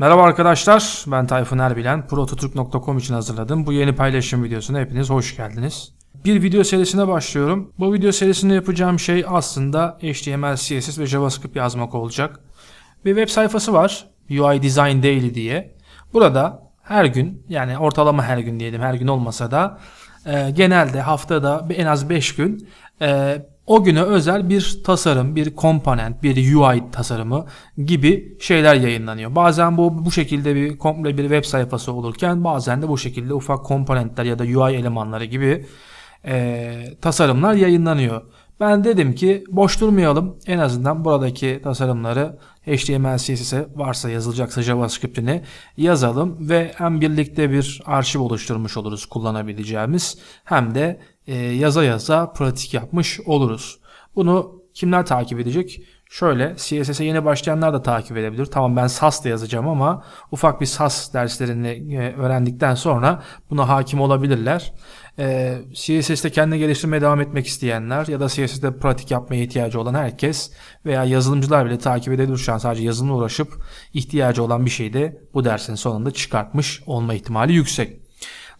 Merhaba arkadaşlar, ben Tayfun Erbilen. Prototurk.com için hazırladım. Bu yeni paylaşım videosuna hepiniz hoş geldiniz. Bir video serisine başlıyorum. Bu video serisinde yapacağım şey aslında HTML, CSS ve JavaScript yazmak olacak. Bir web sayfası var, UI Design Daily diye. Burada her gün, yani ortalama her gün diyelim, her gün olmasa da e, genelde haftada en az 5 gün e, o güne özel bir tasarım, bir komponent, bir UI tasarımı gibi şeyler yayınlanıyor. Bazen bu bu şekilde bir komple bir web sayfası olurken bazen de bu şekilde ufak komponentler ya da UI elemanları gibi e, tasarımlar yayınlanıyor. Ben dedim ki boş durmayalım. En azından buradaki tasarımları HTML, CSS varsa yazılacaksa JavaScript'ini yazalım ve hem birlikte bir arşiv oluşturmuş oluruz kullanabileceğimiz hem de e, yaza yaza pratik yapmış oluruz. Bunu kimler takip edecek? Şöyle CSS'e yeni başlayanlar da takip edebilir. Tamam ben SAS da yazacağım ama ufak bir SAS derslerini e, öğrendikten sonra buna hakim olabilirler. E, CSS'te kendini geliştirmeye devam etmek isteyenler ya da CSS'te pratik yapmaya ihtiyacı olan herkes veya yazılımcılar bile takip edebilir şu an sadece yazılımla uğraşıp ihtiyacı olan bir şeyi de bu dersin sonunda çıkartmış olma ihtimali yüksek.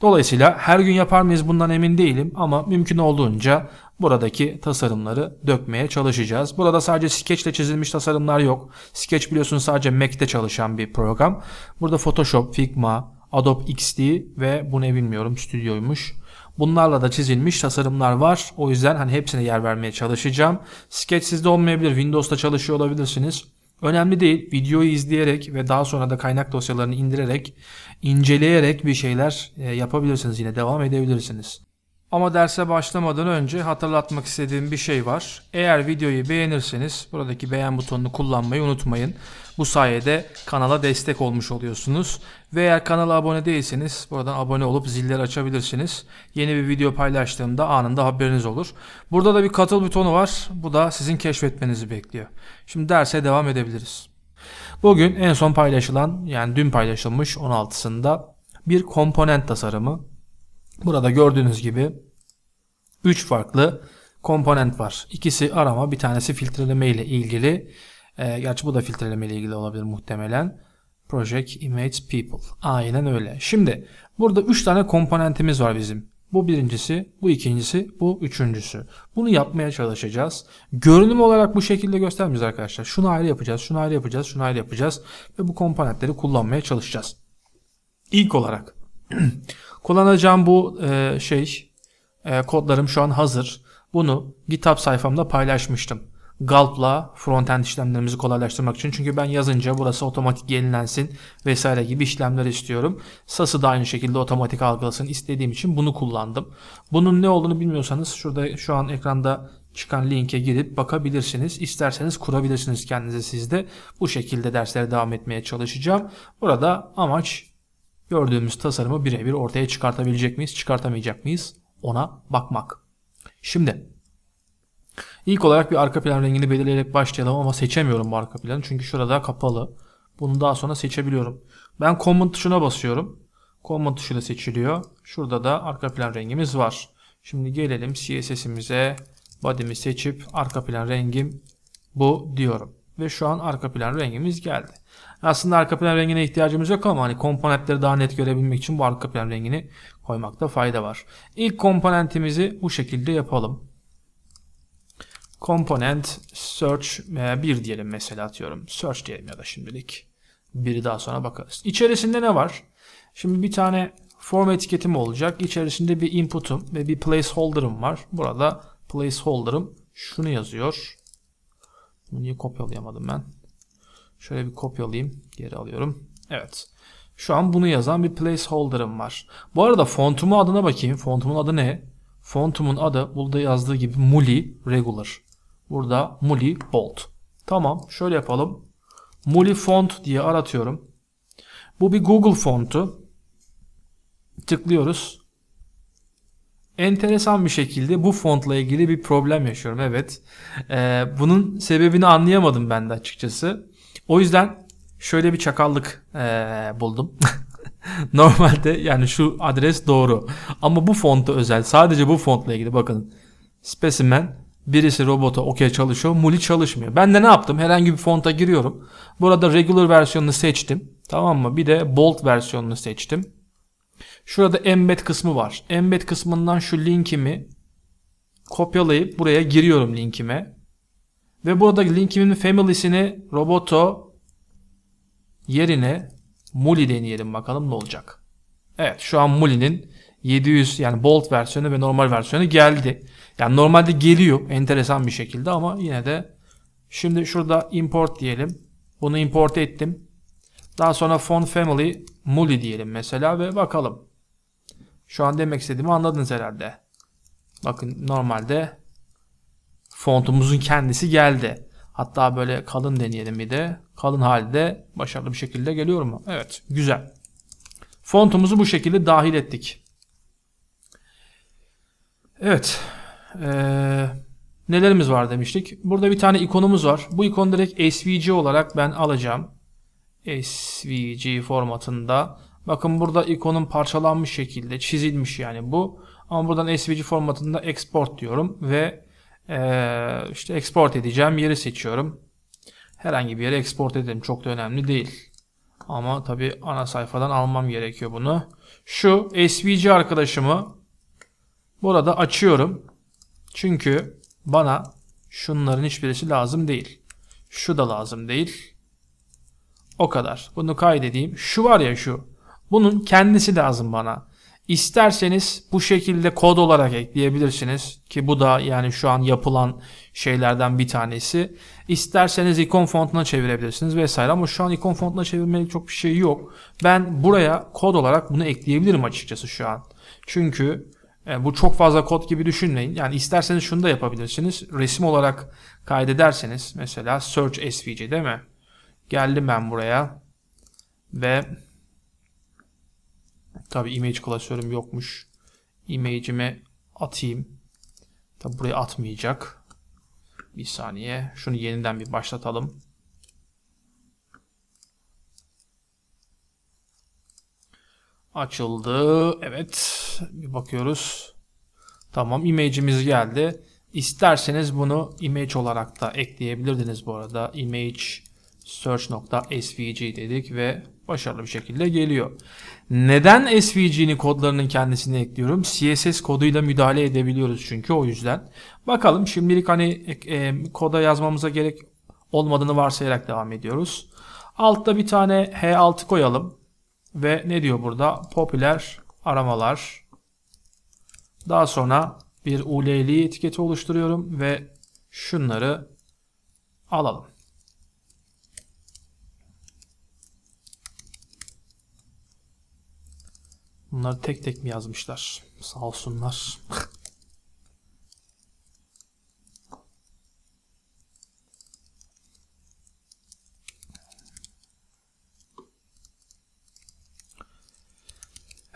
Dolayısıyla her gün yapar mıyız bundan emin değilim ama mümkün olduğunca buradaki tasarımları dökmeye çalışacağız. Burada sadece Sketch ile çizilmiş tasarımlar yok. Sketch biliyorsunuz sadece Mac'te çalışan bir program. Burada Photoshop, Figma, Adobe XD ve bu ne bilmiyorum stüdyoymuş. Bunlarla da çizilmiş tasarımlar var. O yüzden hani hepsine yer vermeye çalışacağım. Sketch sizde olmayabilir. Windows'ta çalışıyor olabilirsiniz. Önemli değil. Videoyu izleyerek ve daha sonra da kaynak dosyalarını indirerek, inceleyerek bir şeyler e, yapabilirsiniz. Yine devam edebilirsiniz. Ama derse başlamadan önce hatırlatmak istediğim bir şey var. Eğer videoyu beğenirseniz buradaki beğen butonunu kullanmayı unutmayın. Bu sayede kanala destek olmuş oluyorsunuz. Ve eğer kanala abone değilseniz buradan abone olup zilleri açabilirsiniz. Yeni bir video paylaştığımda anında haberiniz olur. Burada da bir katıl butonu var. Bu da sizin keşfetmenizi bekliyor. Şimdi derse devam edebiliriz. Bugün en son paylaşılan yani dün paylaşılmış 16'sında bir komponent tasarımı Burada gördüğünüz gibi 3 farklı komponent var. İkisi arama, bir tanesi filtreleme ile ilgili. E, gerçi bu da filtreleme ile ilgili olabilir muhtemelen. Project Image People. Aynen öyle. Şimdi burada 3 tane komponentimiz var bizim. Bu birincisi, bu ikincisi, bu üçüncüsü. Bunu yapmaya çalışacağız. Görünüm olarak bu şekilde göstermiyoruz arkadaşlar. Şunu ayrı yapacağız, şunu ayrı yapacağız, şunu ayrı yapacağız. Ve bu komponentleri kullanmaya çalışacağız. İlk olarak Kullanacağım bu e, şey e, kodlarım şu an hazır. Bunu GitHub sayfamda paylaşmıştım. Gulp'la frontend işlemlerimizi kolaylaştırmak için. Çünkü ben yazınca burası otomatik yenilensin vesaire gibi işlemler istiyorum. Sas'ı da aynı şekilde otomatik algılasın istediğim için bunu kullandım. Bunun ne olduğunu bilmiyorsanız şurada şu an ekranda çıkan linke girip bakabilirsiniz. İsterseniz kurabilirsiniz kendinize sizde. Bu şekilde derslere devam etmeye çalışacağım. Burada amaç gördüğümüz tasarımı birebir ortaya çıkartabilecek miyiz, çıkartamayacak mıyız ona bakmak. Şimdi ilk olarak bir arka plan rengini belirleyerek başlayalım ama seçemiyorum bu arka planı çünkü şurada kapalı. Bunu daha sonra seçebiliyorum. Ben Command tuşuna basıyorum. Command tuşuyla seçiliyor. Şurada da arka plan rengimiz var. Şimdi gelelim CSS'imize body'mi seçip arka plan rengim bu diyorum. Ve şu an arka plan rengimiz geldi. Aslında arka plan rengine ihtiyacımız yok ama hani komponentleri daha net görebilmek için bu arka plan rengini koymakta fayda var. İlk komponentimizi bu şekilde yapalım. Komponent search 1 e, diyelim mesela atıyorum. Search diyelim ya da şimdilik. Biri daha sonra bakarız. İçerisinde ne var? Şimdi bir tane form etiketim olacak. İçerisinde bir input'um ve bir placeholder'ım var. Burada placeholder'ım şunu yazıyor. Bunu niye kopyalayamadım ben? Şöyle bir kopyalayayım. Geri alıyorum. Evet. Şu an bunu yazan bir placeholder'ım var. Bu arada fontumu adına bakayım. Fontumun adı ne? Fontumun adı burada yazdığı gibi Muli Regular. Burada Muli Bold. Tamam şöyle yapalım. Muli Font diye aratıyorum. Bu bir Google fontu. Tıklıyoruz. Enteresan bir şekilde bu fontla ilgili bir problem yaşıyorum. Evet. Ee, bunun sebebini anlayamadım ben de açıkçası. O yüzden şöyle bir çakallık e, buldum. Normalde yani şu adres doğru. Ama bu fontu özel. Sadece bu fontla ilgili bakın. Specimen birisi robota okey çalışıyor. Muli çalışmıyor. Ben de ne yaptım? Herhangi bir fonta giriyorum. Burada regular versiyonunu seçtim. Tamam mı? Bir de bold versiyonunu seçtim. Şurada embed kısmı var. Embed kısmından şu linkimi kopyalayıp buraya giriyorum linkime. Ve burada linkimin family'sini roboto yerine muli deneyelim bakalım ne olacak. Evet şu an muli'nin 700 yani bolt versiyonu ve normal versiyonu geldi. Yani normalde geliyor enteresan bir şekilde ama yine de şimdi şurada import diyelim. Bunu import ettim. Daha sonra font family muli diyelim mesela ve bakalım. Şu an demek istediğimi anladınız herhalde. Bakın normalde fontumuzun kendisi geldi. Hatta böyle kalın deneyelim bir de. Kalın halde başarılı bir şekilde geliyor mu? Evet güzel. Fontumuzu bu şekilde dahil ettik. Evet. Ee, nelerimiz var demiştik. Burada bir tane ikonumuz var. Bu ikon direkt SVG olarak ben alacağım. SVG formatında. Bakın burada ikonun parçalanmış şekilde çizilmiş yani bu. Ama buradan SVG formatında export diyorum ve ee, işte export edeceğim yeri seçiyorum. Herhangi bir yere export edelim. Çok da önemli değil. Ama tabi ana sayfadan almam gerekiyor bunu. Şu SVG arkadaşımı burada açıyorum. Çünkü bana şunların hiçbirisi lazım değil. Şu da lazım değil. O kadar. Bunu kaydedeyim. Şu var ya şu. Bunun kendisi lazım bana. İsterseniz bu şekilde kod olarak ekleyebilirsiniz ki bu da yani şu an yapılan şeylerden bir tanesi. İsterseniz ikon fontuna çevirebilirsiniz vesaire ama şu an ikon fontuna çevirmelik çok bir şey yok. Ben buraya kod olarak bunu ekleyebilirim açıkçası şu an. Çünkü e, bu çok fazla kod gibi düşünmeyin. Yani isterseniz şunu da yapabilirsiniz. Resim olarak kaydederseniz mesela search svg değil mi? Geldim ben buraya ve Tabi image klasörüm yokmuş. image'ime atayım. Tabi buraya atmayacak. Bir saniye. Şunu yeniden bir başlatalım. Açıldı. Evet. Bir bakıyoruz. Tamam. Image'imiz geldi. İsterseniz bunu image olarak da ekleyebilirdiniz bu arada. Image search.svg dedik ve başarılı bir şekilde geliyor. Neden SVG'nin kodlarının kendisini ekliyorum? CSS koduyla müdahale edebiliyoruz çünkü o yüzden. Bakalım şimdilik hani e, koda yazmamıza gerek olmadığını varsayarak devam ediyoruz. Altta bir tane H6 koyalım. Ve ne diyor burada? Popüler aramalar. Daha sonra bir ULL etiketi oluşturuyorum ve şunları alalım. Bunları tek tek mi yazmışlar? Sağ olsunlar.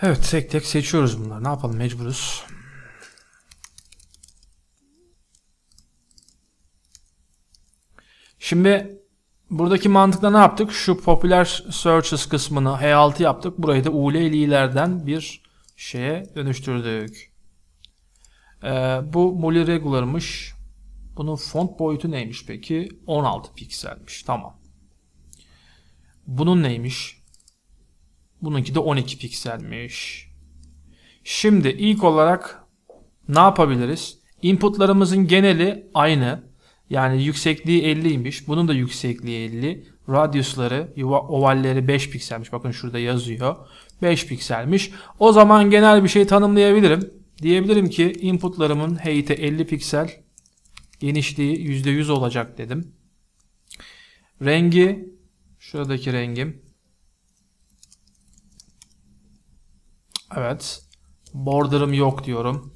evet tek tek seçiyoruz bunları. Ne yapalım mecburuz. Şimdi Buradaki mantıkla ne yaptık? Şu popüler searches kısmını H6 yaptık. Burayı da ulelilerden bir şeye dönüştürdük. Ee, bu Muli Regular'mış. Bunun font boyutu neymiş peki? 16 pikselmiş. Tamam. Bunun neymiş? Bununki de 12 pikselmiş. Şimdi ilk olarak ne yapabiliriz? Inputlarımızın geneli aynı. Yani yüksekliği 50'ymiş. Bunun da yüksekliği 50. Radyusları, yuva, ovalleri 5 pikselmiş. Bakın şurada yazıyor. 5 pikselmiş. O zaman genel bir şey tanımlayabilirim. Diyebilirim ki inputlarımın height'i 50 piksel. Genişliği %100 olacak dedim. Rengi, şuradaki rengim. Evet. Border'ım yok diyorum.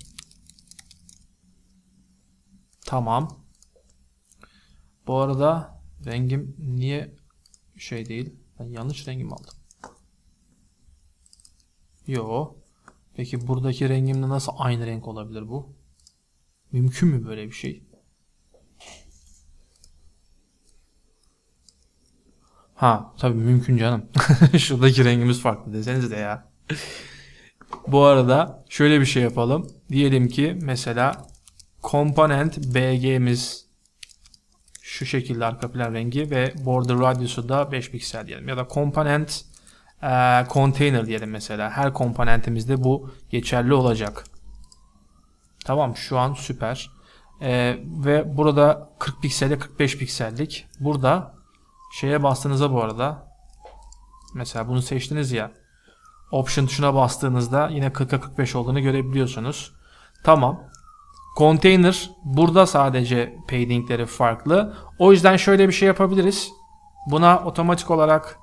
Tamam. Bu arada rengim niye şey değil? Ben yanlış rengim aldım. Yo. Peki buradaki rengimle nasıl aynı renk olabilir bu? Mümkün mü böyle bir şey? Ha tabii mümkün canım. Şuradaki rengimiz farklı deseniz de ya. bu arada şöyle bir şey yapalım. Diyelim ki mesela komponent BG'miz şu şekilde arka plan rengi ve border radius'u da 5 piksel diyelim. Ya da component e, container diyelim mesela. Her komponentimizde bu geçerli olacak. Tamam şu an süper. E, ve burada 40 pikselde 45 piksellik. Burada şeye bastığınızda bu arada mesela bunu seçtiniz ya option tuşuna bastığınızda yine 40'a 45 olduğunu görebiliyorsunuz. Tamam. Container burada sadece paddingleri farklı. O yüzden şöyle bir şey yapabiliriz. Buna otomatik olarak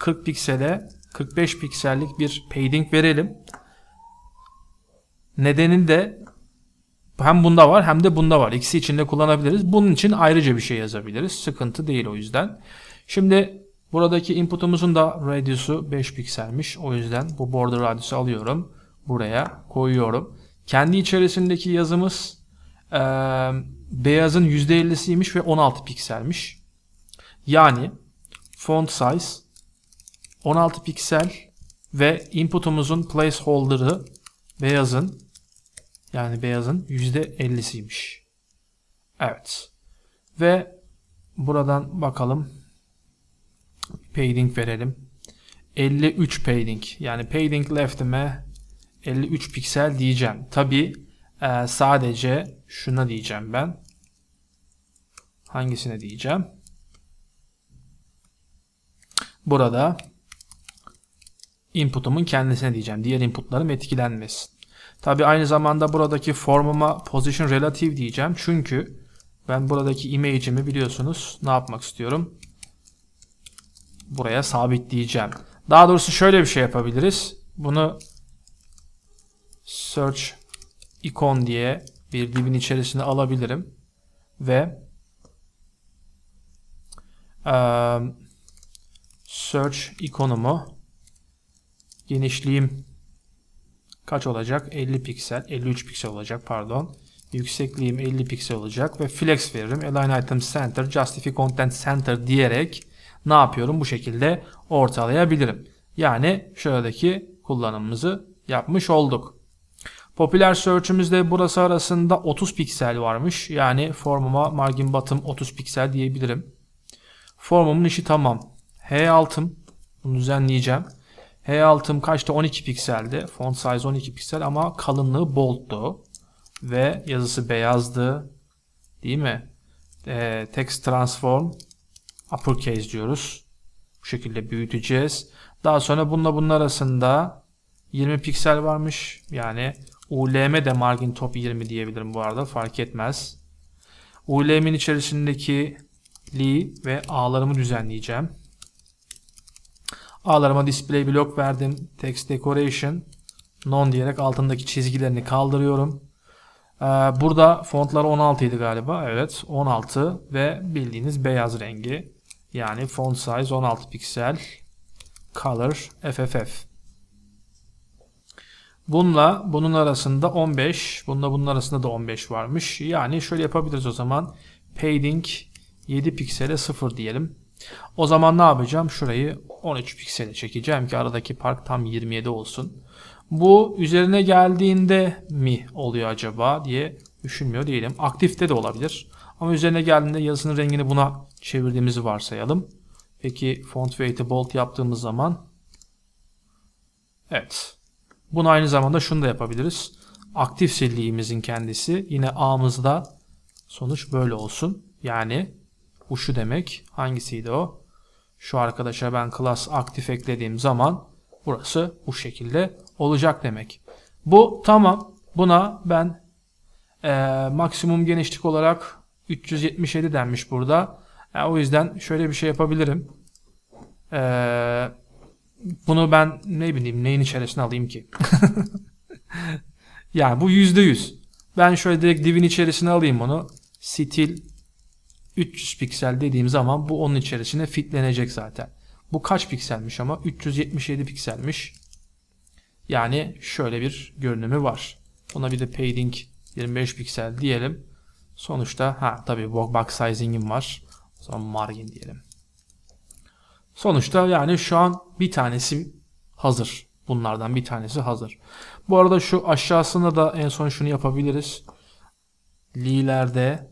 40 piksele 45 piksellik bir padding verelim. Nedeni de hem bunda var hem de bunda var. İkisi içinde kullanabiliriz. Bunun için ayrıca bir şey yazabiliriz. Sıkıntı değil o yüzden. Şimdi buradaki inputumuzun da radius'u 5 pikselmiş. O yüzden bu border radius'u alıyorum. Buraya koyuyorum. Kendi içerisindeki yazımız e, beyazın %50'siymiş ve 16 pikselmiş. Yani font size 16 piksel ve inputumuzun placeholder'ı beyazın yani beyazın %50'siymiş. Evet. Ve buradan bakalım. Padding verelim. 53 padding. Yani padding left'ime 53 piksel diyeceğim. Tabi e, sadece şuna diyeceğim ben. Hangisine diyeceğim? Burada input'umun kendisine diyeceğim. Diğer inputlarım etkilenmesin. Tabi aynı zamanda buradaki formuma position relative diyeceğim. Çünkü ben buradaki image'imi biliyorsunuz ne yapmak istiyorum? Buraya sabitleyeceğim. Daha doğrusu şöyle bir şey yapabiliriz. Bunu search ikon diye bir divin içerisine alabilirim ve um, search ikonumu genişliğim kaç olacak? 50 piksel, 53 piksel olacak pardon. Yüksekliğim 50 piksel olacak ve flex veririm. Align Item Center, Justify Content Center diyerek ne yapıyorum? Bu şekilde ortalayabilirim. Yani şuradaki kullanımımızı yapmış olduk. Popüler search'ümüzde burası arasında 30 piksel varmış. Yani formuma margin bottom 30 piksel diyebilirim. Formumun işi tamam. H altım. Bunu düzenleyeceğim. H altım kaçtı? 12 pikseldi. Font size 12 piksel ama kalınlığı boldtu. Ve yazısı beyazdı. Değil mi? E, text transform uppercase diyoruz. Bu şekilde büyüteceğiz. Daha sonra bununla bunun arasında 20 piksel varmış. Yani ULM de margin top 20 diyebilirim bu arada fark etmez. ULM'in içerisindeki li ve ağlarımı düzenleyeceğim. Ağlarıma display block verdim. Text decoration non diyerek altındaki çizgilerini kaldırıyorum. Ee, burada fontlar 16 idi galiba. Evet 16 ve bildiğiniz beyaz rengi. Yani font size 16 piksel color fff. Bununla bunun arasında 15, bununla bunun arasında da 15 varmış. Yani şöyle yapabiliriz o zaman. Padding 7 piksele 0 diyelim. O zaman ne yapacağım? Şurayı 13 piksele çekeceğim ki aradaki park tam 27 olsun. Bu üzerine geldiğinde mi oluyor acaba diye düşünmüyor diyelim. Aktifte de olabilir. Ama üzerine geldiğinde yazısının rengini buna çevirdiğimizi varsayalım. Peki font weight'i bold yaptığımız zaman evet bunu aynı zamanda şunu da yapabiliriz. Aktif sildiğimizin kendisi yine A'mızda sonuç böyle olsun. Yani bu şu demek. Hangisiydi o? Şu arkadaşa ben class aktif eklediğim zaman burası bu şekilde olacak demek. Bu tamam. Buna ben e, maksimum genişlik olarak 377 denmiş burada. E, o yüzden şöyle bir şey yapabilirim. Eee bunu ben ne bileyim neyin içerisine alayım ki? yani bu yüzde yüz. Ben şöyle direkt divin içerisine alayım bunu. Stil 300 piksel dediğim zaman bu onun içerisine fitlenecek zaten. Bu kaç pikselmiş ama? 377 pikselmiş. Yani şöyle bir görünümü var. Buna bir de padding 25 piksel diyelim. Sonuçta ha tabii box sizing'im var. O zaman margin diyelim. Sonuçta yani şu an bir tanesi hazır. Bunlardan bir tanesi hazır. Bu arada şu aşağısında da en son şunu yapabiliriz. Li'lerde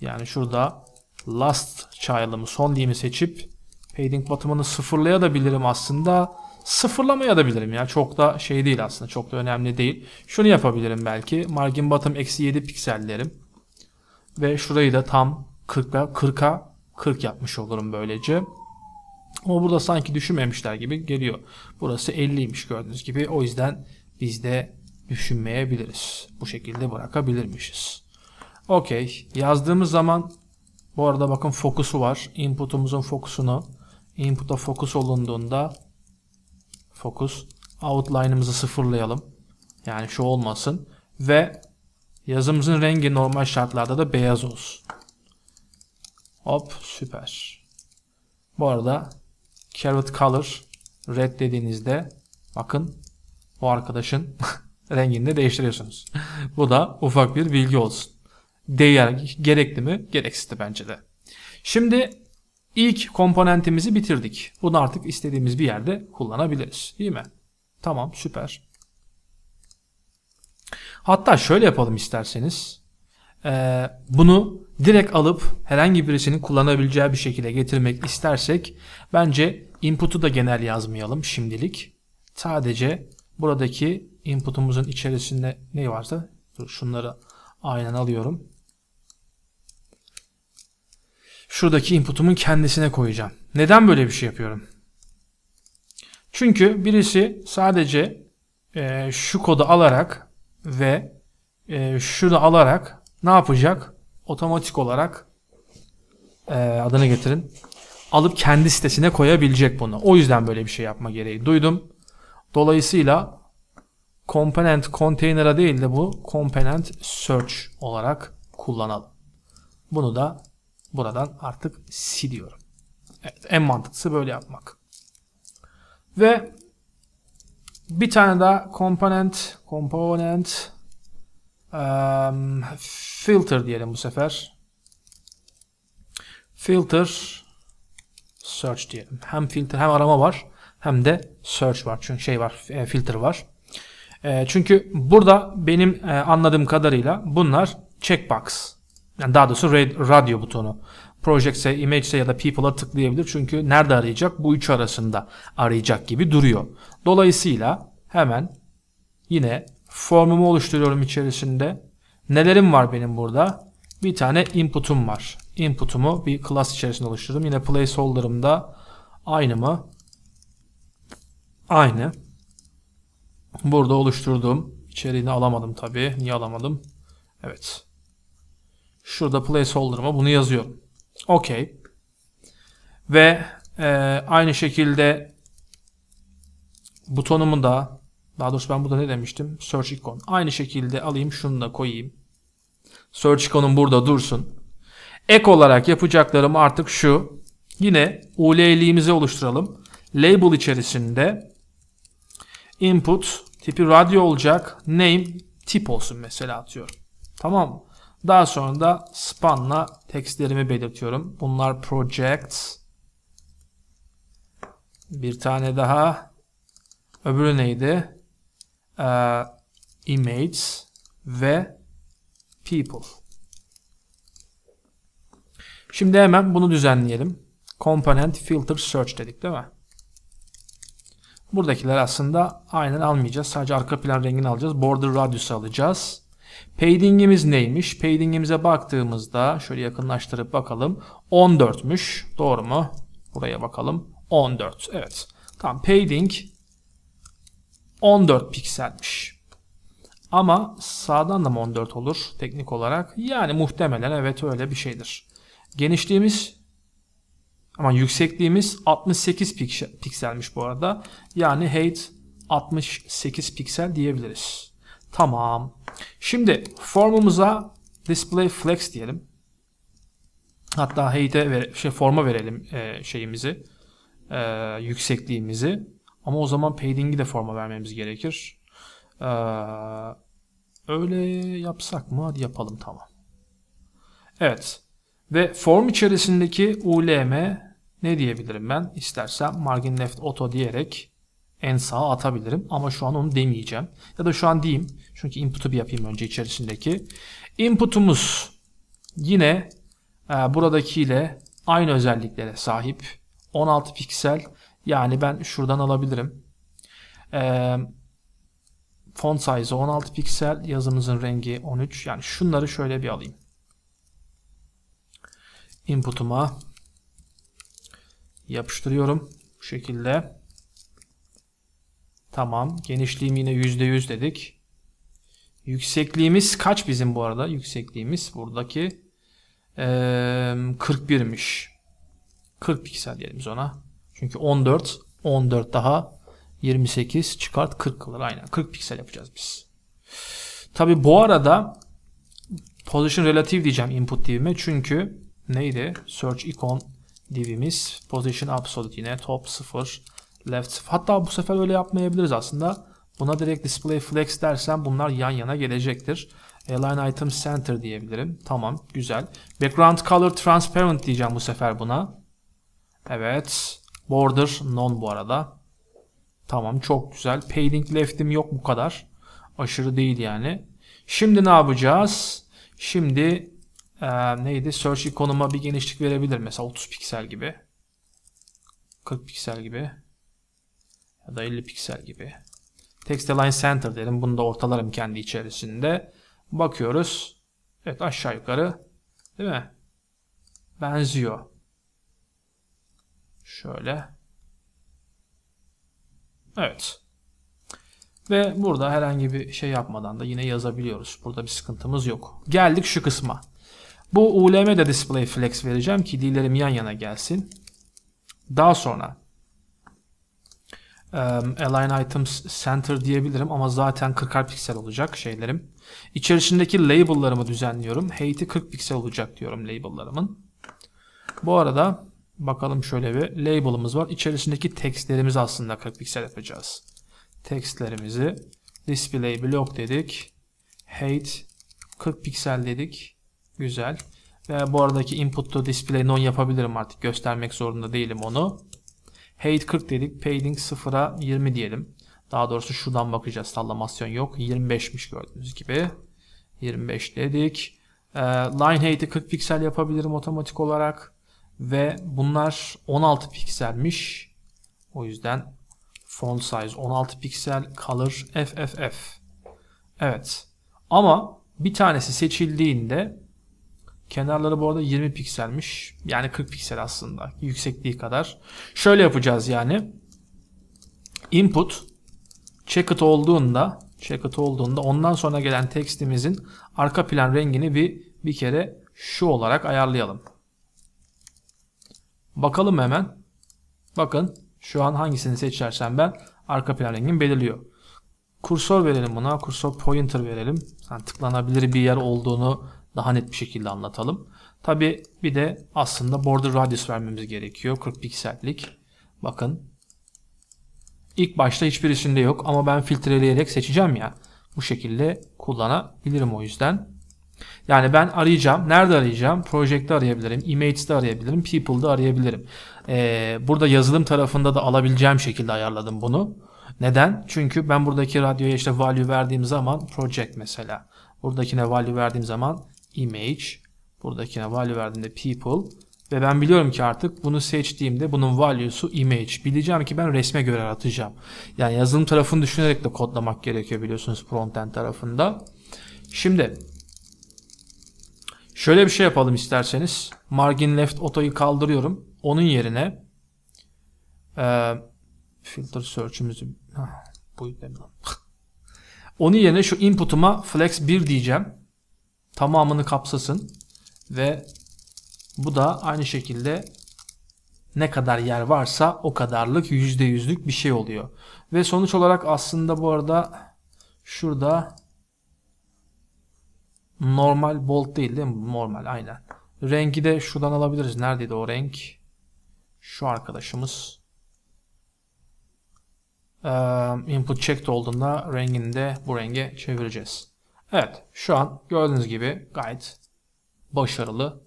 yani şurada last child'ımı son diyemi seçip padding batımını sıfırlaya da bilirim aslında. Sıfırlamaya da bilirim ya. Çok da şey değil aslında. Çok da önemli değil. Şunu yapabilirim belki. Margin bottom eksi 7 piksellerim. Ve şurayı da tam 40'a 40'a 40 yapmış olurum böylece. Ama burada sanki düşünmemişler gibi geliyor. Burası 50'ymiş gördüğünüz gibi. O yüzden biz de düşünmeyebiliriz. Bu şekilde bırakabilirmişiz. Okey. Yazdığımız zaman bu arada bakın fokusu var. Input'umuzun fokusunu input'a fokus olunduğunda fokus outline'ımızı sıfırlayalım. Yani şu olmasın. Ve yazımızın rengi normal şartlarda da beyaz olsun. Hop süper. Bu arada Carrot Color Red dediğinizde bakın o arkadaşın rengini de değiştiriyorsunuz. Bu da ufak bir bilgi olsun. Değer gerekli mi? de bence de. Şimdi ilk komponentimizi bitirdik. Bunu artık istediğimiz bir yerde kullanabiliriz. Değil mi? Tamam süper. Hatta şöyle yapalım isterseniz. Ee, bunu direkt alıp herhangi birisinin kullanabileceği bir şekilde getirmek istersek bence Input'u da genel yazmayalım şimdilik. Sadece buradaki input'umuzun içerisinde ne varsa dur şunları aynen alıyorum. Şuradaki input'umun kendisine koyacağım. Neden böyle bir şey yapıyorum? Çünkü birisi sadece e, şu kodu alarak ve e, şunu alarak ne yapacak? Otomatik olarak e, adını getirin alıp kendi sitesine koyabilecek bunu. O yüzden böyle bir şey yapma gereği duydum. Dolayısıyla component container'a değil de bu component search olarak kullanalım. Bunu da buradan artık siliyorum. Evet, en mantıklısı böyle yapmak. Ve bir tane daha component component um, filter diyelim bu sefer. Filter search diyelim. Hem filtre hem arama var hem de search var. Çünkü şey var e, filter var. E, çünkü burada benim e, anladığım kadarıyla bunlar checkbox. Yani daha doğrusu radyo butonu. Project'se, Image'se ya da People'a tıklayabilir. Çünkü nerede arayacak? Bu üç arasında arayacak gibi duruyor. Dolayısıyla hemen yine formumu oluşturuyorum içerisinde. Nelerim var benim burada? Bir tane input'um var input'umu bir class içerisinde oluşturdum. Yine placeholder'ım da aynı mı? Aynı. Burada oluşturduğum içeriğini alamadım tabi. Niye alamadım? Evet. Şurada placeholder'ıma bunu yazıyorum. Okey. Ve e, aynı şekilde butonumu da daha doğrusu ben burada ne demiştim? Search icon. Aynı şekilde alayım şunu da koyayım. Search icon'um burada dursun. Ek olarak yapacaklarım artık şu. Yine uleyliğimizi oluşturalım. Label içerisinde input tipi radyo olacak. Name tip olsun mesela atıyorum. Tamam mı? Daha sonra da spanla textlerimi belirtiyorum. Bunlar projects. Bir tane daha. Öbürü neydi? Ee, image ve people. Şimdi hemen bunu düzenleyelim. Component filter search dedik değil mi? Buradakiler aslında aynen almayacağız. Sadece arka plan rengini alacağız. Border radius alacağız. Padding'imiz neymiş? Padding'imize baktığımızda şöyle yakınlaştırıp bakalım. 14'müş. Doğru mu? Buraya bakalım. 14. Evet. Tam padding 14 pikselmiş. Ama sağdan da mı 14 olur teknik olarak? Yani muhtemelen evet öyle bir şeydir. Genişliğimiz ama yüksekliğimiz 68 pikselmiş bu arada. Yani height 68 piksel diyebiliriz. Tamam. Şimdi formumuza display flex diyelim. Hatta height'e ver, şey forma verelim e, şeyimizi. E, yüksekliğimizi. Ama o zaman padding'i de forma vermemiz gerekir. E, öyle yapsak mı? Hadi yapalım tamam. Evet. Ve form içerisindeki ulm ne diyebilirim ben? İstersen margin left auto diyerek en sağa atabilirim. Ama şu an onu demeyeceğim. Ya da şu an diyeyim. Çünkü input'u bir yapayım önce içerisindeki. Input'umuz yine e, buradakiyle aynı özelliklere sahip. 16 piksel. Yani ben şuradan alabilirim. E, font size 16 piksel. Yazımızın rengi 13. Yani şunları şöyle bir alayım input'uma yapıştırıyorum. Bu şekilde. Tamam. Genişliğim yine %100 dedik. Yüksekliğimiz kaç bizim bu arada? Yüksekliğimiz buradaki ee, 41'miş. 40 piksel diyelim biz ona. Çünkü 14, 14 daha 28 çıkart 40 kılır Aynen 40 piksel yapacağız biz. Tabi bu arada position relative diyeceğim input divime çünkü neydi? Search icon divimiz. Position absolute yine top 0 left 0. Hatta bu sefer öyle yapmayabiliriz aslında. Buna direkt display flex dersen bunlar yan yana gelecektir. Align e, item center diyebilirim. Tamam güzel. Background color transparent diyeceğim bu sefer buna. Evet. Border non bu arada. Tamam çok güzel. Padding left'im yok bu kadar. Aşırı değil yani. Şimdi ne yapacağız? Şimdi e, neydi? Search ikonuma bir genişlik verebilir. Mesela 30 piksel gibi. 40 piksel gibi. Ya da 50 piksel gibi. Text Align Center derim. Bunu da ortalarım kendi içerisinde. Bakıyoruz. Evet aşağı yukarı. Değil mi? Benziyor. Şöyle. Evet. Ve burada herhangi bir şey yapmadan da yine yazabiliyoruz. Burada bir sıkıntımız yok. Geldik şu kısma. Bu ulm de display flex vereceğim ki dillerim yan yana gelsin. Daha sonra um, align items center diyebilirim ama zaten 40 piksel olacak şeylerim. İçerisindeki label'larımı düzenliyorum. Height'i 40 piksel olacak diyorum label'larımın. Bu arada bakalım şöyle bir label'ımız var. İçerisindeki textlerimizi aslında 40 piksel yapacağız. Textlerimizi display block dedik. Height 40 piksel dedik. Güzel. Ve bu aradaki input to display non yapabilirim artık. Göstermek zorunda değilim onu. Height 40 dedik. Padding 0'a 20 diyelim. Daha doğrusu şuradan bakacağız. Sallamasyon yok. 25'miş gördüğünüz gibi. 25 dedik. Ee, line height'i 40 piksel yapabilirim otomatik olarak. Ve bunlar 16 pikselmiş. O yüzden font size 16 piksel color fff. Evet. Ama bir tanesi seçildiğinde Kenarları bu arada 20 pikselmiş. Yani 40 piksel aslında. Yüksekliği kadar. Şöyle yapacağız yani. Input checked olduğunda checked olduğunda ondan sonra gelen tekstimizin arka plan rengini bir bir kere şu olarak ayarlayalım. Bakalım hemen. Bakın şu an hangisini seçersem ben arka plan rengim belirliyor. Kursör verelim buna. Kursör pointer verelim. Yani tıklanabilir bir yer olduğunu daha net bir şekilde anlatalım. Tabi bir de aslında border radius vermemiz gerekiyor. 40 piksellik. Bakın. İlk başta hiçbir hiçbirisinde yok ama ben filtreleyerek seçeceğim ya. Bu şekilde kullanabilirim o yüzden. Yani ben arayacağım. Nerede arayacağım? Project'te arayabilirim. Images'te arayabilirim. People'da arayabilirim. Ee, burada yazılım tarafında da alabileceğim şekilde ayarladım bunu. Neden? Çünkü ben buradaki radyoya işte value verdiğim zaman project mesela. Buradakine value verdiğim zaman image buradakine value verdiğimde people ve ben biliyorum ki artık bunu seçtiğimde bunun value'su image. Bileceğim ki ben resme göre atacağım. Yani yazılım tarafını düşünerek de kodlamak gerekiyor biliyorsunuz frontend tarafında. Şimdi şöyle bir şey yapalım isterseniz. Margin left auto'yu kaldırıyorum. Onun yerine e, filter search'ümüzü buydu Onun yerine şu input'uma flex 1 diyeceğim tamamını kapsasın ve bu da aynı şekilde ne kadar yer varsa o kadarlık yüzde yüzlük bir şey oluyor. Ve sonuç olarak aslında bu arada şurada normal bolt değil değil mi? Normal aynen. Rengi de şuradan alabiliriz. Neredeydi o renk? Şu arkadaşımız. input checked olduğunda rengini de bu renge çevireceğiz. Evet şu an gördüğünüz gibi gayet başarılı.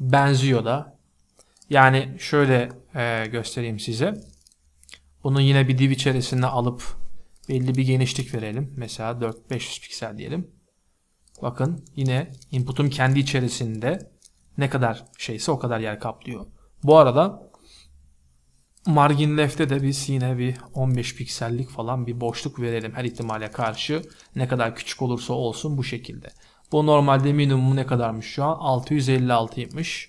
Benziyor da. Yani şöyle e, göstereyim size. Bunu yine bir div içerisinde alıp belli bir genişlik verelim. Mesela 4-500 piksel diyelim. Bakın yine input'um kendi içerisinde ne kadar şeyse o kadar yer kaplıyor. Bu arada Margin left'te de biz yine bir 15 piksellik falan bir boşluk verelim her ihtimale karşı. Ne kadar küçük olursa olsun bu şekilde. Bu normalde minimumu ne kadarmış şu an? 656'ymış.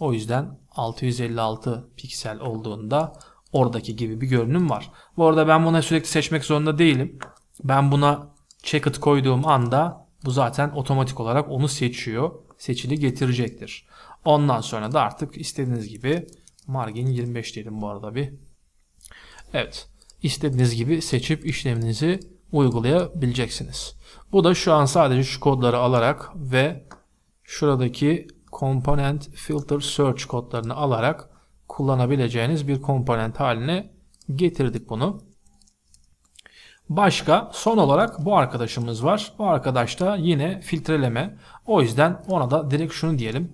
O yüzden 656 piksel olduğunda oradaki gibi bir görünüm var. Bu arada ben buna sürekli seçmek zorunda değilim. Ben buna checked koyduğum anda bu zaten otomatik olarak onu seçiyor. Seçili getirecektir. Ondan sonra da artık istediğiniz gibi Margin 25 diyelim bu arada bir. Evet. İstediğiniz gibi seçip işleminizi uygulayabileceksiniz. Bu da şu an sadece şu kodları alarak ve şuradaki component filter search kodlarını alarak kullanabileceğiniz bir komponent haline getirdik bunu. Başka son olarak bu arkadaşımız var. Bu arkadaş da yine filtreleme. O yüzden ona da direkt şunu diyelim.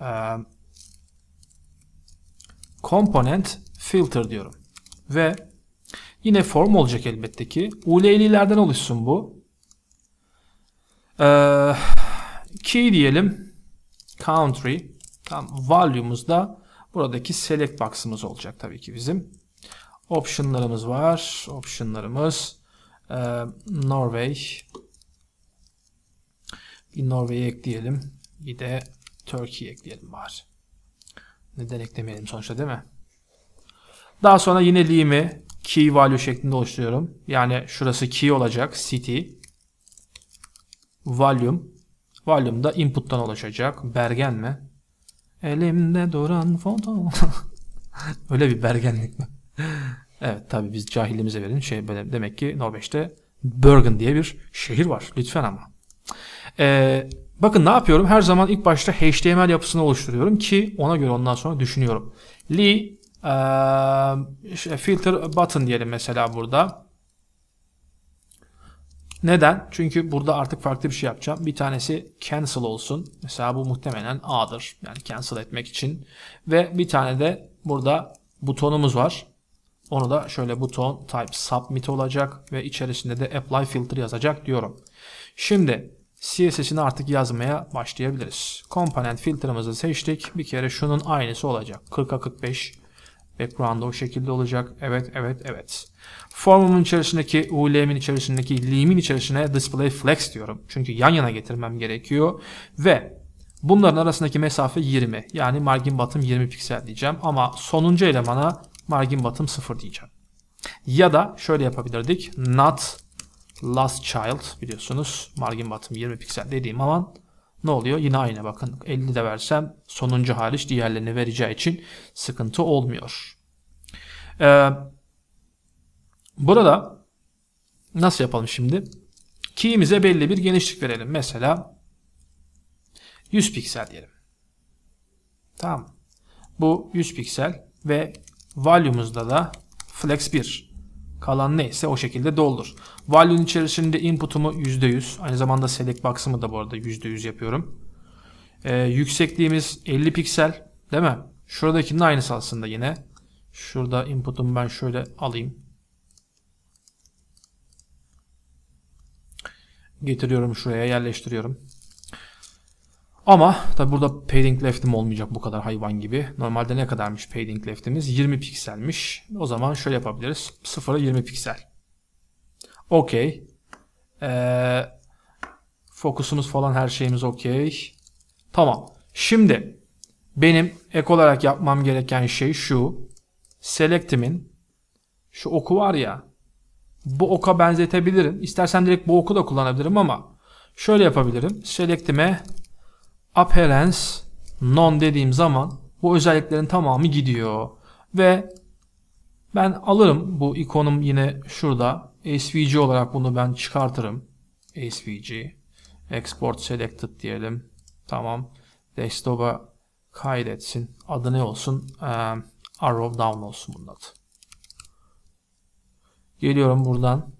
Ee, component filter diyorum. Ve yine form olacak elbette ki. ULL'lerden oluşsun bu. Ee, key diyelim. Country. Tam value'muz da buradaki select box'ımız olacak tabii ki bizim. Option'larımız var. Option'larımız ee, Norway. Bir Norve'yi ekleyelim. Bir de Turkey'i ekleyelim var. Neden eklemeyelim sonuçta değil mi? Daha sonra yine limi key value şeklinde oluşturuyorum. Yani şurası key olacak city. Volume. Volume da input'tan oluşacak. Bergen mi? Elimde duran foto. Öyle bir bergenlik mi? evet tabi biz cahilliğimize verin. Şey demek ki Norveç'te Bergen diye bir şehir var. Lütfen ama. Ee, Bakın ne yapıyorum? Her zaman ilk başta HTML yapısını oluşturuyorum ki ona göre ondan sonra düşünüyorum. Li e, filter button diyelim mesela burada. Neden? Çünkü burada artık farklı bir şey yapacağım. Bir tanesi cancel olsun. Mesela bu muhtemelen A'dır. Yani cancel etmek için. Ve bir tane de burada butonumuz var. Onu da şöyle buton type submit olacak ve içerisinde de apply filter yazacak diyorum. Şimdi CSS'ini artık yazmaya başlayabiliriz. Komponent filtremizi seçtik. Bir kere şunun aynısı olacak. 40'a 45 background o şekilde olacak. Evet, evet, evet. Formumun içerisindeki ulemin içerisindeki limin e içerisine display flex diyorum. Çünkü yan yana getirmem gerekiyor ve bunların arasındaki mesafe 20. Yani margin batım 20 piksel diyeceğim ama sonuncu elemana margin batım 0 diyeceğim. Ya da şöyle yapabilirdik. Not Last Child biliyorsunuz. Margin Bottom 20 piksel dediğim alan ne oluyor? Yine aynı bakın 50 de versem sonuncu hariç diğerlerini vereceği için sıkıntı olmuyor. Ee, burada nasıl yapalım şimdi? Key'imize belli bir genişlik verelim. Mesela 100 piksel diyelim. Tamam. Bu 100 piksel ve value'umuzda da flex 1. Kalan neyse o şekilde doldur. Value'nin içerisinde input'umu %100. Aynı zamanda select box'ımı da bu arada %100 yapıyorum. Ee, yüksekliğimiz 50 piksel değil mi? Şuradakinin aynısı aslında yine. Şurada input'umu ben şöyle alayım. Getiriyorum şuraya yerleştiriyorum. Ama tabi burada padding left'im olmayacak bu kadar hayvan gibi. Normalde ne kadarmış padding left'imiz? 20 pikselmiş. O zaman şöyle yapabiliriz. 0'a 20 piksel. Okey. Ee, fokusunuz falan her şeyimiz okey. Tamam. Şimdi benim ek olarak yapmam gereken şey şu. Select'imin şu oku var ya. Bu oka benzetebilirim. İstersen direkt bu oku da kullanabilirim ama şöyle yapabilirim. Select'ime appearance non dediğim zaman bu özelliklerin tamamı gidiyor. Ve ben alırım bu ikonum yine şurada. SVG olarak bunu ben çıkartırım. SVG. Export selected diyelim. Tamam. Desktop'a kaydetsin. Adı ne olsun? Ee, arrow down olsun bunun adı. Geliyorum buradan.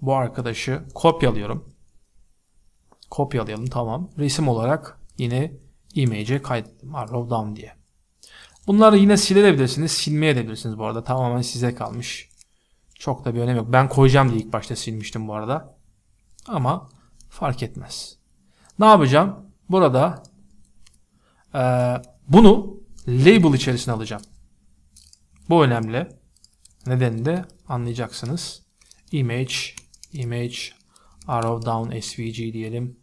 Bu arkadaşı kopyalıyorum. Kopyalayalım tamam. Resim olarak yine image kaydettim. Arrow down diye. Bunları yine silebilirsiniz. Silmeye de bilirsiniz. bu arada. Tamamen size kalmış. Çok da bir önemi yok. Ben koyacağım diye ilk başta silmiştim bu arada. Ama fark etmez. Ne yapacağım? Burada e, bunu label içerisine alacağım. Bu önemli. Nedenini de anlayacaksınız. Image, image, arrow down svg diyelim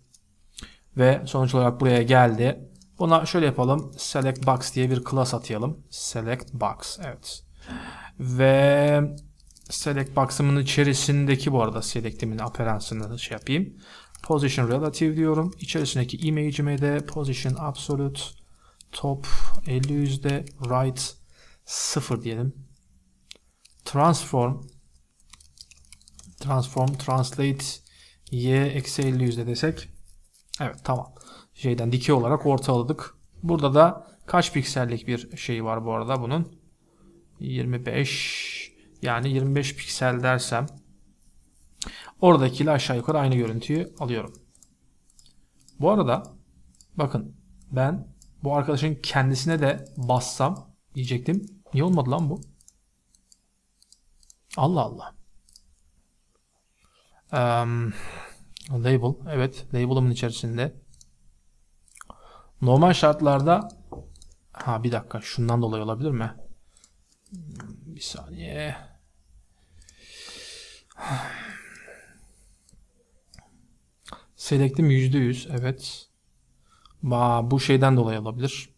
ve sonuç olarak buraya geldi. Buna şöyle yapalım. Select box diye bir class atayalım. Select box. Evet. Ve select box'ımın içerisindeki bu arada select'imin aperansını şey yapayım. Position relative diyorum. İçerisindeki image'ime de position absolute top 50 yüzde right 0 diyelim. Transform transform translate y eksi 50 yüzde desek Evet tamam. Şeyden dikey olarak ortaladık. Burada da kaç piksellik bir şey var bu arada bunun? 25 yani 25 piksel dersem oradakiyle aşağı yukarı aynı görüntüyü alıyorum. Bu arada bakın ben bu arkadaşın kendisine de bassam diyecektim. Niye olmadı lan bu? Allah Allah. Um, Label. Evet. Label'ımın içerisinde. Normal şartlarda ha bir dakika şundan dolayı olabilir mi? Bir saniye. Select'im %100. Evet. Ba, bu şeyden dolayı olabilir.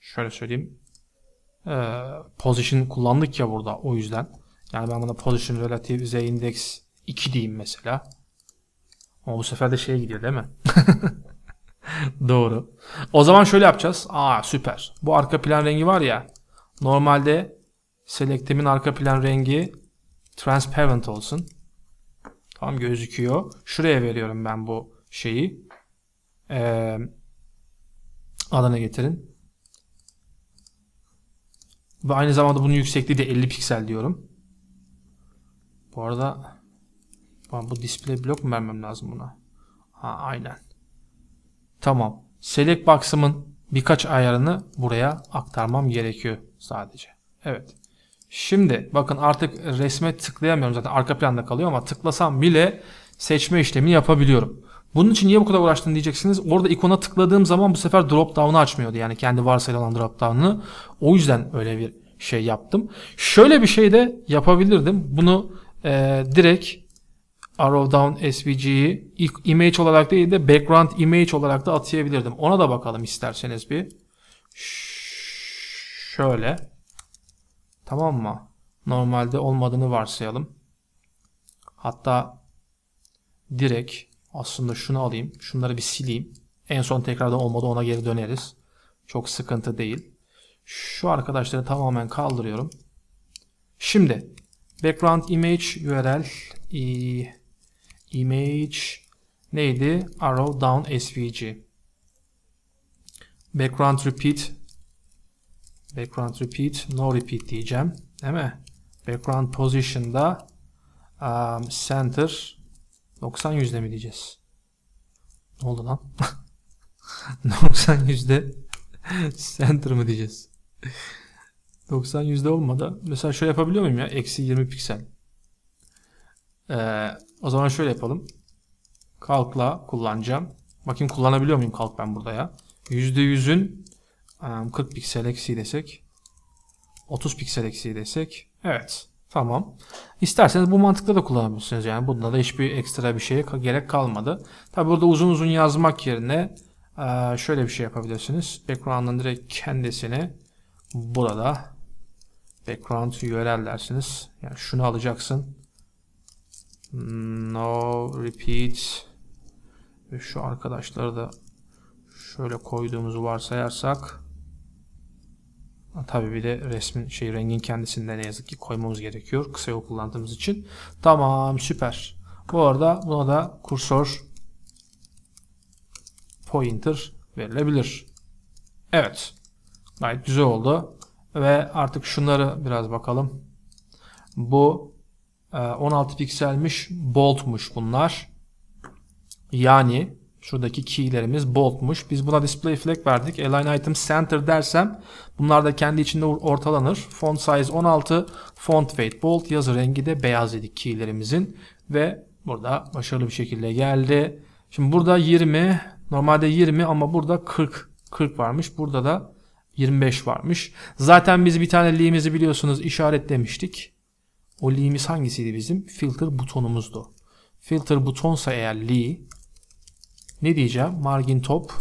Şöyle söyleyeyim. Ee, position kullandık ya burada o yüzden. Yani ben buna position relative z index 2 diyeyim mesela. O bu sefer de şeye gidiyor değil mi? Doğru. O zaman şöyle yapacağız. Aa süper. Bu arka plan rengi var ya. Normalde select'imin arka plan rengi transparent olsun. Tam gözüküyor. Şuraya veriyorum ben bu şeyi. Ee, adına getirin. Ve aynı zamanda bunun yüksekliği de 50 piksel diyorum. Bu arada bu display blok mu vermem lazım buna? Ha aynen. Tamam. Select box'ımın birkaç ayarını buraya aktarmam gerekiyor sadece. Evet. Şimdi bakın artık resme tıklayamıyorum zaten arka planda kalıyor ama tıklasam bile seçme işlemini yapabiliyorum. Bunun için niye bu kadar uğraştın diyeceksiniz. Orada ikona tıkladığım zaman bu sefer drop down'u açmıyordu. Yani kendi varsayılan drop down'u. O yüzden öyle bir şey yaptım. Şöyle bir şey de yapabilirdim. Bunu e, direkt arrow down svg'yi image olarak değil de background image olarak da atayabilirdim. Ona da bakalım isterseniz bir. Şöyle. Tamam mı? Normalde olmadığını varsayalım. Hatta direkt aslında şunu alayım. Şunları bir sileyim. En son tekrardan olmadı ona geri döneriz. Çok sıkıntı değil. Şu arkadaşları tamamen kaldırıyorum. Şimdi background image URL image neydi? Arrow down svg. Background repeat background repeat no repeat diyeceğim. Değil mi? Background position'da um, center 90 yüzde mi diyeceğiz? Ne oldu lan? 90 yüzde center mı diyeceğiz? 90 yüzde olmadı. Mesela şöyle yapabiliyor muyum ya? Eksi 20 piksel. Ee, o zaman şöyle yapalım. Kalkla kullanacağım. Bakayım kullanabiliyor muyum kalk ben burada ya. %100'ün 40 piksel eksiği desek. 30 piksel eksiği desek. Evet. Tamam. İsterseniz bu mantıkla da kullanabilirsiniz. Yani bunda da hiçbir ekstra bir şeye gerek kalmadı. Tabi burada uzun uzun yazmak yerine şöyle bir şey yapabilirsiniz. Background'ın direkt kendisini burada background URL dersiniz. Yani şunu alacaksın. No repeat. Ve şu arkadaşları da şöyle koyduğumuzu varsayarsak. Tabi bir de resmin şey rengin kendisinde ne yazık ki koymamız gerekiyor. Kısa yol kullandığımız için. Tamam süper. Bu arada buna da kursör pointer verilebilir. Evet. Gayet güzel oldu. Ve artık şunları biraz bakalım. Bu 16 ee, pikselmiş boltmuş bunlar. Yani şuradaki keylerimiz boltmuş. Biz buna display flag verdik. Align item center dersem bunlar da kendi içinde ortalanır. Font size 16, font weight bold, yazı rengi de beyaz dedik keylerimizin ve burada başarılı bir şekilde geldi. Şimdi burada 20, normalde 20 ama burada 40 40 varmış. Burada da 25 varmış. Zaten biz bir tane lee'mizi biliyorsunuz işaretlemiştik. O lee'miz hangisiydi bizim? Filter butonumuzdu. Filter butonsa eğer lee ne diyeceğim? Margin top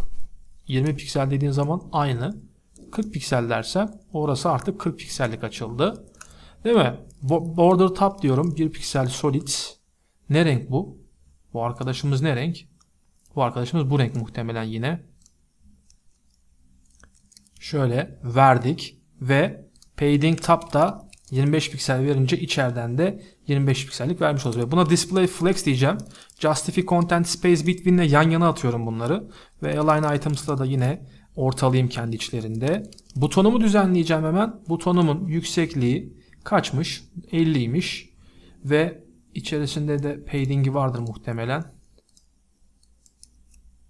20 piksel dediğin zaman aynı. 40 piksel dersen, orası artık 40 piksellik açıldı. Değil mi? Border top diyorum. 1 piksel solid. Ne renk bu? Bu arkadaşımız ne renk? Bu arkadaşımız bu renk muhtemelen yine. Şöyle verdik ve padding top da 25 piksel verince içeriden de 25 piksellik vermiş olacağız. Ve buna display flex diyeceğim. Justify content space Between'le yan yana atıyorum bunları. Ve align items'la da yine ortalayayım kendi içlerinde. Butonumu düzenleyeceğim hemen. Butonumun yüksekliği kaçmış? 50'ymiş. Ve içerisinde de padding'i vardır muhtemelen.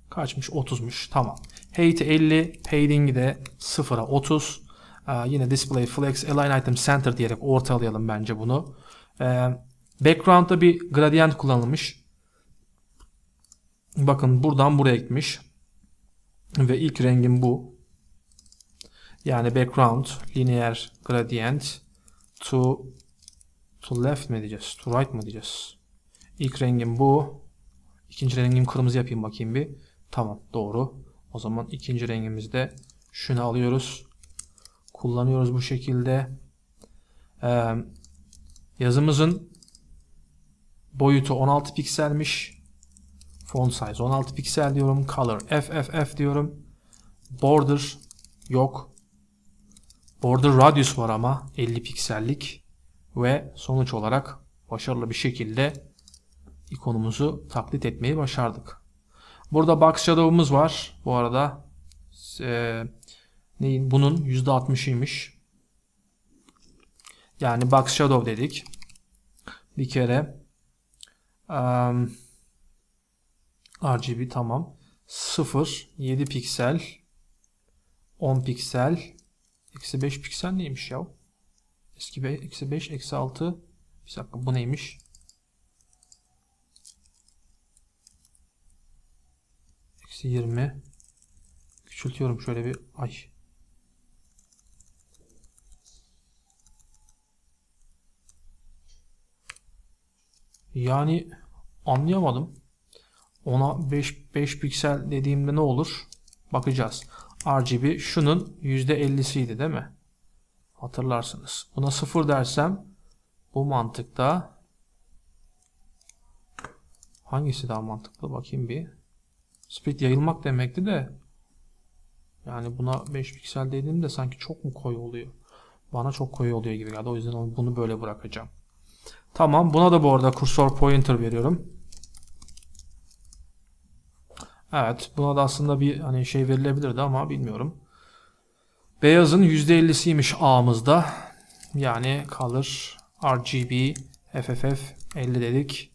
Kaçmış? 30'muş. Tamam. Height 50, padding'i de 0'a 30. Ee, yine display flex align item center diyerek ortalayalım bence bunu. Ee, background'da bir gradient kullanılmış. Bakın buradan buraya gitmiş. Ve ilk rengim bu. Yani background linear gradient to to left mi diyeceğiz? To right mı diyeceğiz? İlk rengim bu. İkinci rengim kırmızı yapayım bakayım bir. Tamam doğru. O zaman ikinci rengimizde şunu alıyoruz kullanıyoruz bu şekilde. Ee, yazımızın boyutu 16 pikselmiş. Font size 16 piksel diyorum. Color FFF diyorum. Border yok. Border radius var ama 50 piksellik. Ve sonuç olarak başarılı bir şekilde ikonumuzu taklit etmeyi başardık. Burada box shadow'umuz var. Bu arada e, neyin? Bunun %60'ıymış. Yani box shadow dedik. Bir kere um, RGB tamam. 0, 7 piksel, 10 piksel, eksi 5 piksel neymiş ya? Eski be, eksi 5, eksi 6. Bir dakika bu neymiş? Eksi 20. Küçültüyorum şöyle bir. Ay Yani anlayamadım. Ona 5, 5 piksel dediğimde ne olur? Bakacağız. RGB şunun %50'siydi değil mi? Hatırlarsınız. Buna 0 dersem bu mantıkta hangisi daha mantıklı bakayım bir. Split yayılmak demekti de yani buna 5 piksel dediğimde sanki çok mu koyu oluyor? Bana çok koyu oluyor gibi geldi. O yüzden bunu böyle bırakacağım. Tamam buna da bu arada kursor pointer veriyorum. Evet buna da aslında bir hani şey verilebilirdi ama bilmiyorum. Beyazın %50'siymiş A'mızda. Yani color RGB FFF 50 dedik.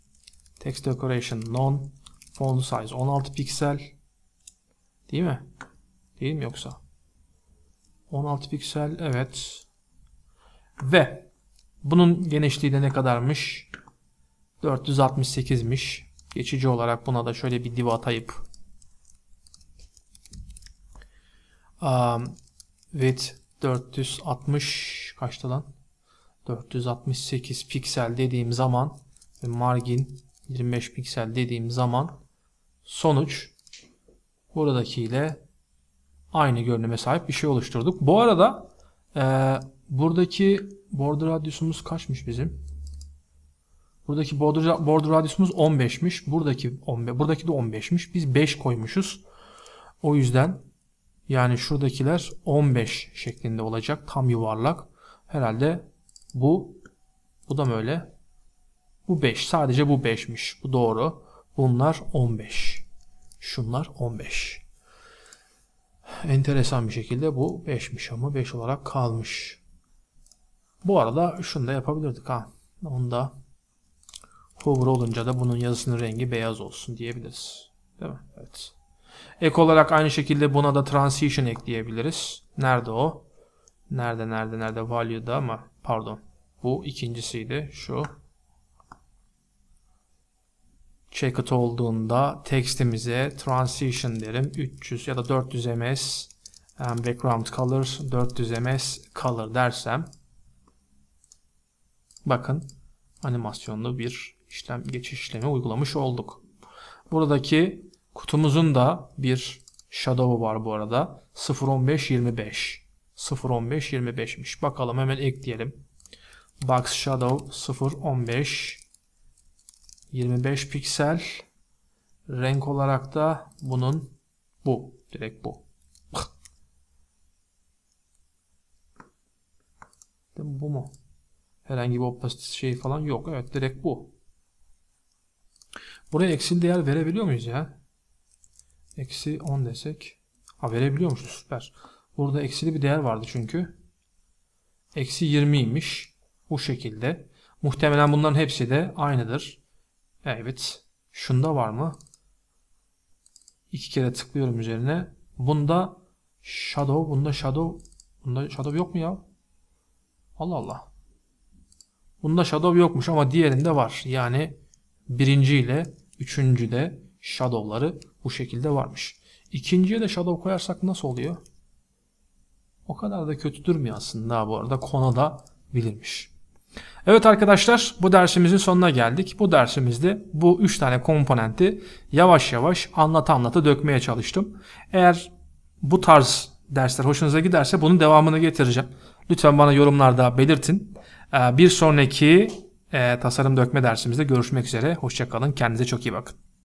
Text decoration non. Font size 16 piksel. Değil mi? Değil mi yoksa? 16 piksel evet. Ve bunun genişliği de ne kadarmış? 468'miş. Geçici olarak buna da şöyle bir div atayıp um, width 460 kaçtı lan? 468 piksel dediğim zaman ve margin 25 piksel dediğim zaman sonuç buradakiyle aynı görünüme sahip bir şey oluşturduk. Bu arada e, Buradaki border radyusumuz kaçmış bizim? Buradaki border, border radyusumuz 15'miş. Buradaki 15, buradaki de 15'miş. Biz 5 koymuşuz. O yüzden yani şuradakiler 15 şeklinde olacak. Tam yuvarlak. Herhalde bu bu da böyle. Bu 5. Sadece bu 5'miş. Bu doğru. Bunlar 15. Şunlar 15. Enteresan bir şekilde bu 5'miş ama 5 olarak kalmış. Bu arada şunu da yapabilirdik ha. Onda hover olunca da bunun yazısının rengi beyaz olsun diyebiliriz. Değil mi? Evet. Ek olarak aynı şekilde buna da transition ekleyebiliriz. Nerede o? Nerede nerede nerede value'da ama pardon. Bu ikincisiydi şu. Checkout olduğunda tekstimize transition derim. 300 ya da 400 ms background color 400 ms color dersem Bakın animasyonlu bir işlem geçiş işlemi uygulamış olduk. Buradaki kutumuzun da bir shadow'u var bu arada. 01525. 01525'miş. Bakalım hemen ekleyelim. Box shadow 015 25 piksel. Renk olarak da bunun bu. Direkt bu. bu mu? Herhangi bir opacity şey falan yok. Evet direkt bu. Buraya eksi değer verebiliyor muyuz ya? Eksi 10 desek. Ha verebiliyormuşuz süper. Burada eksili bir değer vardı çünkü. Eksi 20'ymiş. Bu şekilde. Muhtemelen bunların hepsi de aynıdır. Evet. Şunda var mı? İki kere tıklıyorum üzerine. Bunda shadow, bunda shadow, bunda shadow yok mu ya? Allah Allah. Bunda shadow yokmuş ama diğerinde var. Yani birinci ile üçüncü de shadowları bu şekilde varmış. İkinciye de shadow koyarsak nasıl oluyor? O kadar da kötü durmuyor aslında bu arada. Konu da bilinmiş. Evet arkadaşlar bu dersimizin sonuna geldik. Bu dersimizde bu 3 tane komponenti yavaş yavaş anlat anlata dökmeye çalıştım. Eğer bu tarz dersler hoşunuza giderse bunun devamını getireceğim. Lütfen bana yorumlarda belirtin. Ee, bir sonraki e, tasarım dökme dersimizde görüşmek üzere. Hoşçakalın. Kendinize çok iyi bakın.